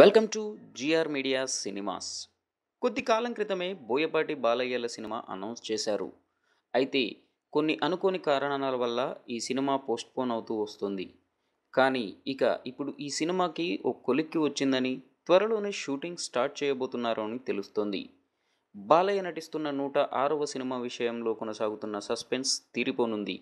welcome to GR media cinemas కొద్ది కాలం క్రితమే బోయపాటి బాలయ్యల సినిమా అనౌన్స్ చేశారు అయితే కొన్ని అనుకోని కారణాల వల్ల ఈ సినిమా పోస్ట్పోన్ అవుతూ వస్తుంది కానీ ఇక ఇప్పుడు ఈ సినిమాకి ఓ కొలిక్కి వచ్చిందని త్వరలోనే షూటింగ్ స్టార్ట్ చేయబోతున్నారు అని తెలుస్తోంది బాలయ్య నటిస్తున్న నూట ఆరవ సినిమా విషయంలో కొనసాగుతున్న సస్పెన్స్ తీరిపోనుంది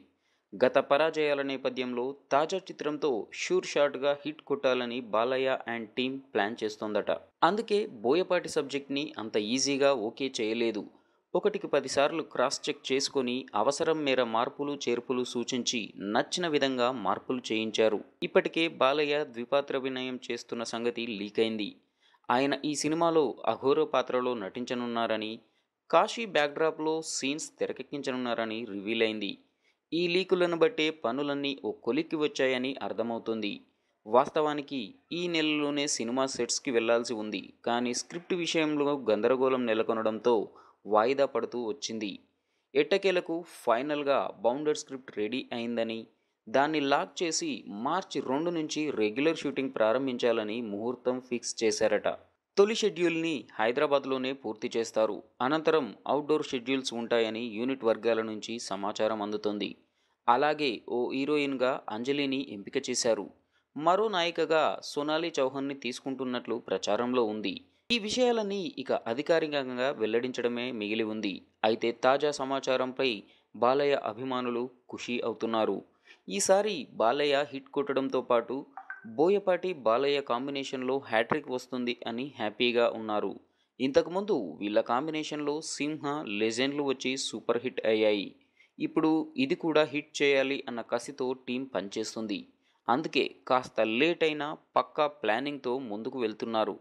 గత పరాజయాల నేపథ్యంలో తాజా చిత్రంతో షూర్ షాట్గా హిట్ కొట్టాలని బాలయ్య అండ్ టీం ప్లాన్ చేస్తోందట అందుకే బోయపాటి సబ్జెక్ట్ని అంత ఈజీగా ఓకే చేయలేదు ఒకటికి పదిసార్లు క్రాస్ చెక్ చేసుకొని అవసరం మేర మార్పులు చేర్పులు సూచించి నచ్చిన విధంగా మార్పులు చేయించారు ఇప్పటికే బాలయ్య ద్విపాత్ర వినయం చేస్తున్న సంగతి లీక్ అయింది ఆయన ఈ సినిమాలో అఘోర పాత్రలో నటించనున్నారని కాశీ బ్యాక్డ్రాప్లో సీన్స్ తెరకెక్కించనున్నారని రివీల్ అయింది ఈ లీకులను బట్టే పనులన్నీ ఓ కొలిక్కి వచ్చాయని అర్థమవుతుంది వాస్తవానికి ఈ నెలలోనే సినిమా సెట్స్కి వెళ్లాల్సి ఉంది కానీ స్క్రిప్ట్ విషయంలో గందరగోళం నెలకొనడంతో వాయిదా పడుతూ వచ్చింది ఎట్టకేలకు ఫైనల్గా బౌండర్ స్క్రిప్ట్ రెడీ అయిందని దాన్ని లాక్ చేసి మార్చి రెండు నుంచి రెగ్యులర్ షూటింగ్ ప్రారంభించాలని ముహూర్తం ఫిక్స్ చేశారట తొలి షెడ్యూల్ని హైదరాబాద్లోనే పూర్తి చేస్తారు అనంతరం అవుట్డోర్ షెడ్యూల్స్ ఉంటాయని యూనిట్ వర్గాల నుంచి సమాచారం అందుతుంది అలాగే ఓ హీరోయిన్గా అంజలిని ఎంపిక చేశారు మరో నాయికగా సోనాలి చౌహాన్ని తీసుకుంటున్నట్లు ప్రచారంలో ఉంది ఈ విషయాలన్నీ ఇక అధికారికంగా వెల్లడించడమే మిగిలి ఉంది అయితే తాజా సమాచారంపై బాలయ్య అభిమానులు ఖుషి అవుతున్నారు ఈసారి బాలయ్య హిట్ కొట్టడంతో పాటు బోయపాటి బాలయ్య కాంబినేషన్లో హ్యాట్రిక్ వస్తుంది అని హ్యాపీగా ఉన్నారు ఇంతకుముందు వీళ్ళ కాంబినేషన్లో సింహ లెజెండ్లు వచ్చి సూపర్ హిట్ అయ్యాయి ఇప్పుడు ఇది కూడా హిట్ చేయాలి అన్న కసితో టీం పనిచేస్తుంది అందుకే కాస్త లేట్ అయినా పక్కా ప్లానింగ్తో ముందుకు వెళ్తున్నారు